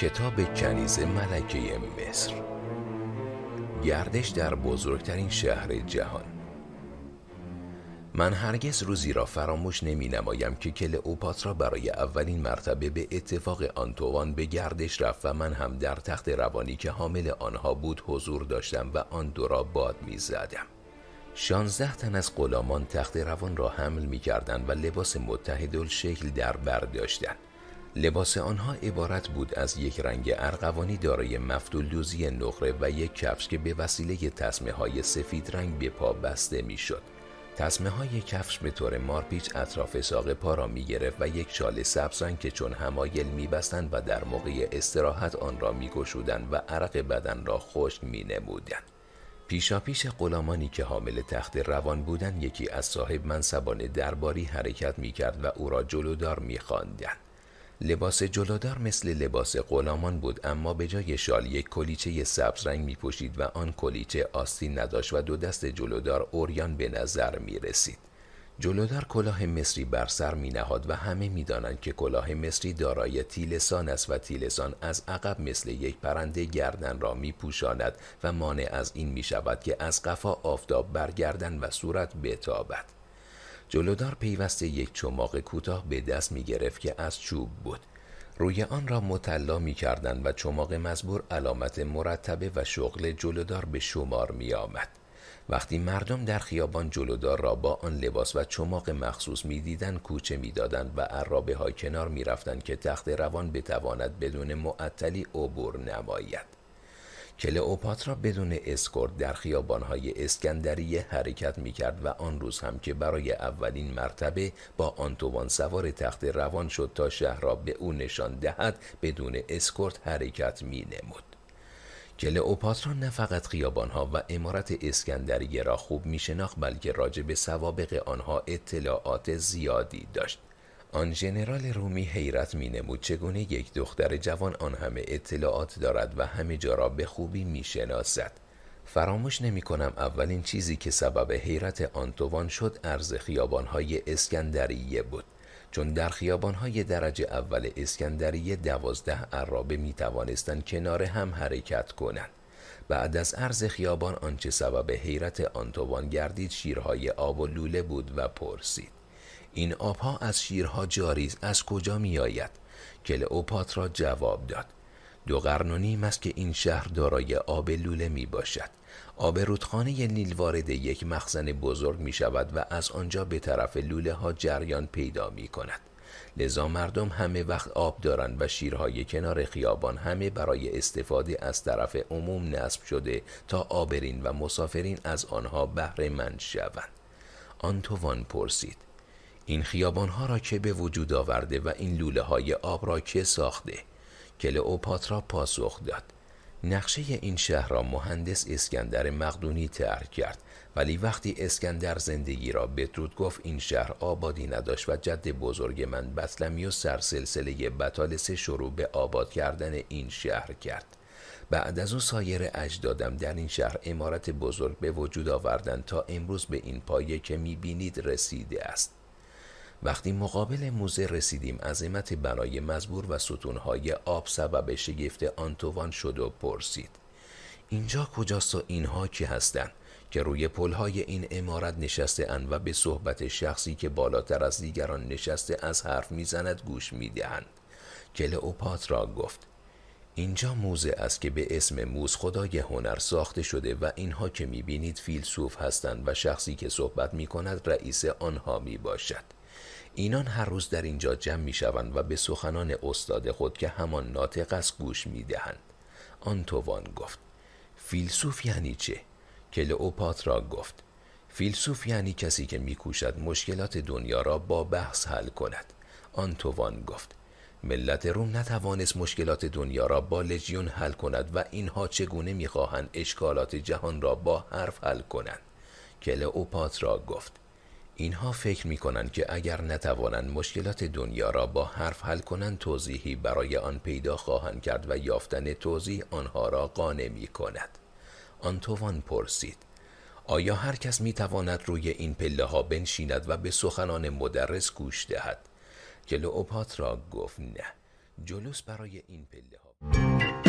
کتاب کنیز ملکه مصر گردش در بزرگترین شهر جهان من هرگز روزی را فراموش نمی نمایم که اوپاترا برای اولین مرتبه به اتفاق آنتوان به گردش رفت و من هم در تخت روانی که حامل آنها بود حضور داشتم و آن دو را باد می زدم. شانزده تن از غلامان تخت روان را حمل می و لباس متحدالشکل در بر داشتند. لباس آنها عبارت بود از یک رنگ ارغوانی دارای مفتولدوزی نقره و یک کفش که به وسیله تسمه های سفید رنگ به پا بسته میشد. تسمه های کفش به طور مارپیچ اطراف ساق پا را می گرفت و یک شال سبز رنگ که چون همایل می بستند و در موقع استراحت آن را می و عرق بدن را خشک می نمودند. پیشا پیش غلامانی که حامل تخت روان بودند یکی از صاحب منصبان درباری حرکت می کرد و او را جلودار می لباس جلودار مثل لباس غلامان بود اما به جای شال یک کلیچه سبز رنگ می پوشید و آن کلیچه آستین نداشت و دو دست جلودار اوریان به نظر می رسید. جلودار کلاه مصری بر سر می نهاد و همه می دانند که کلاه مصری دارای تیلسان است و تیلسان از عقب مثل یک پرنده گردن را می پوشاند و مانع از این می شود که از قفا آفتاب برگردن و صورت بتابد. جلودار پیوسته یک چماق کوتاه به دست می گرفت که از چوب بود روی آن را مطلا می کردن و چماق مزبور علامت مرتبه و شغل جلودار به شمار می آمد. وقتی مردم در خیابان جلودار را با آن لباس و چماق مخصوص دیدن کوچه می دادن و عرابه های کنار رفتن که تخت روان بتواند بدون معطلی عبور نماید کلئوپاترا بدون اسکورت در خیابانهای اسکندریه حرکت می و آن روز هم که برای اولین مرتبه با آنتوان سوار تخت روان شد تا شهر را به او نشان دهد بدون اسکورت حرکت می نمود. کلئوپاترا نه فقط خیابانها و امارت اسکندریه را خوب می بلکه راجع به سوابق آنها اطلاعات زیادی داشت آن ژنرال رومی حیرت می نمود چگونه یک دختر جوان آن همه اطلاعات دارد و همه جا را به خوبی می شناسد. فراموش نمی کنم اولین چیزی که سبب حیرت آنتوان شد ارز خیابانهای اسکندریه بود. چون در خیابانهای درجه اول اسکندریه دوازده عرابه می توانستند کنار هم حرکت کنند. بعد از عرض خیابان آنچه سبب حیرت آنتوان گردید شیرهای آب و لوله بود و پرسید. این آبها از شیرها جاریز از کجا میآید کلئوپاترا جواب داد دو قرن و نیم است که این شهر دارای آب لوله می باشد. آب رودخانه نیل وارد یک مخزن بزرگ می شود و از آنجا به طرف لوله ها جریان پیدا می کند. لذا مردم همه وقت آب دارند و شیرهای کنار خیابان همه برای استفاده از طرف عموم نصب شده تا آبرین و مسافرین از آنها بهره مند شوند. آنتوان پرسید این خیابانها را که به وجود آورده و این لوله های آب را که ساخته کلئوپاترا پاسخ داد نقشه این شهر را مهندس اسکندر مقدونی ترک کرد ولی وقتی اسکندر زندگی را بترود گفت این شهر آبادی نداشت و جد بزرگ من و سرسلسله بطالس شروع به آباد کردن این شهر کرد بعد از او سایر اجدادم در این شهر امارت بزرگ به وجود آوردن تا امروز به این پایه که میبینید رسیده است وقتی مقابل موزه رسیدیم عظمت برای مزبور و ستونهای آب سبب شگفت آنتوان شد و پرسید اینجا کجاست و اینها کی هستند که روی پلهای این امارت نشسته اند و به صحبت شخصی که بالاتر از دیگران نشسته از حرف میزند گوش میدهند را گفت اینجا موزه است که به اسم موز خدای هنر ساخته شده و اینها که میبینید فیلسوف هستند و شخصی که صحبت میکند رئیس آنها میباشد اینان هر روز در اینجا جمع می شوند و به سخنان استاد خود که همان ناطق است گوش می دهند آنتوان گفت فیلسوف یعنی چه؟ کلئوپاترا گفت فیلسوف یعنی کسی که میکوشد مشکلات دنیا را با بحث حل کند آنتوان گفت ملت روم نتوانست مشکلات دنیا را با لژیون حل کند و اینها چگونه میخواهند اشکالات جهان را با حرف حل کنند کلئوپاترا گفت اینها فکر می کنند که اگر نتوانند مشکلات دنیا را با حرف حل کنند توضیحی برای آن پیدا خواهند کرد و یافتن توضیح آنها را قانع می کند. آنتوان پرسید آیا هر کس می تواند روی این پله ها بنشیند و به سخنان مدرس گوش دهد؟ را گفت نه جلوس برای این پله ها